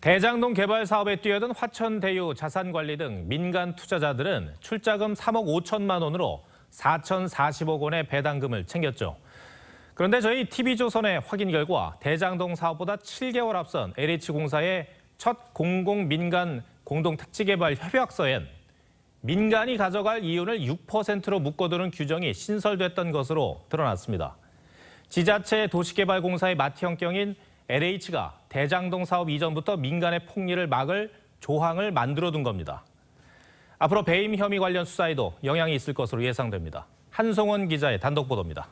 대장동 개발 사업에 뛰어든 화천대유 자산관리 등 민간 투자자들은 출자금 3억 5천만 원으로 4,040억 원의 배당금을 챙겼죠. 그런데 저희 TV조선의 확인 결과 대장동 사업보다 7개월 앞선 LH공사의 첫 공공민간 공동택지개발 협약서엔 민간이 가져갈 이윤을 6%로 묶어두는 규정이 신설됐던 것으로 드러났습니다. 지자체 도시개발공사의 마형경인 LH가 대장동 사업 이전부터 민간의 폭리를 막을 조항을 만들어둔 겁니다. 앞으로 배임 혐의 관련 수사에도 영향이 있을 것으로 예상됩니다. 한송원 기자의 단독 보도입니다.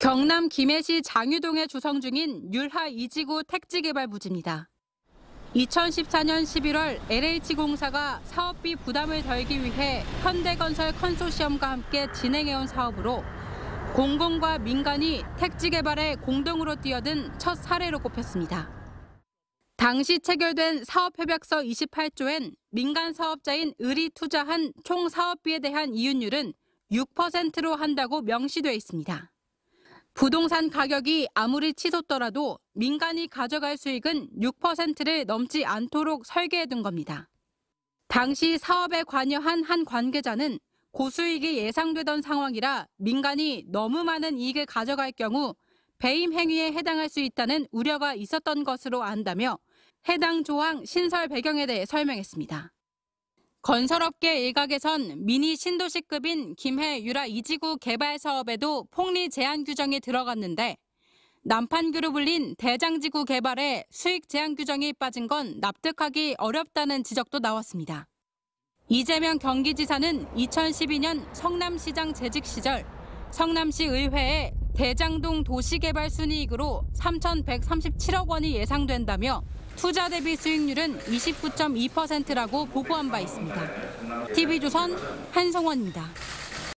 경남 김해시 장유동에 조성 중인 율하 이지구 택지개발 부지입니다. 2014년 11월 LH공사가 사업비 부담을 덜기 위해 현대건설 컨소시엄과 함께 진행해온 사업으로 공공과 민간이 택지 개발에 공동으로 뛰어든 첫 사례로 꼽혔습니다. 당시 체결된 사업협약서 28조엔 민간 사업자인 을이 투자한 총 사업비에 대한 이윤율은 6%로 한다고 명시돼 있습니다. 부동산 가격이 아무리 치솟더라도 민간이 가져갈 수익은 6%를 넘지 않도록 설계해둔 겁니다. 당시 사업에 관여한 한 관계자는 고수익이 예상되던 상황이라 민간이 너무 많은 이익을 가져갈 경우 배임 행위에 해당할 수 있다는 우려가 있었던 것으로 안다며 해당 조항 신설 배경에 대해 설명했습니다. 건설업계 일각에선 미니 신도시급인 김해 유라 이지구 개발 사업에도 폭리 제한 규정이 들어갔는데 남판교로 불린 대장지구 개발에 수익 제한 규정이 빠진 건 납득하기 어렵다는 지적도 나왔습니다. 이재명 경기지사는 2012년 성남시장 재직 시절 성남시 의회에 대장동 도시개발 순이익으로 3,137억 원이 예상된다며 투자 대비 수익률은 29.2%라고 보고한 바 있습니다. TV조선 한성원입니다.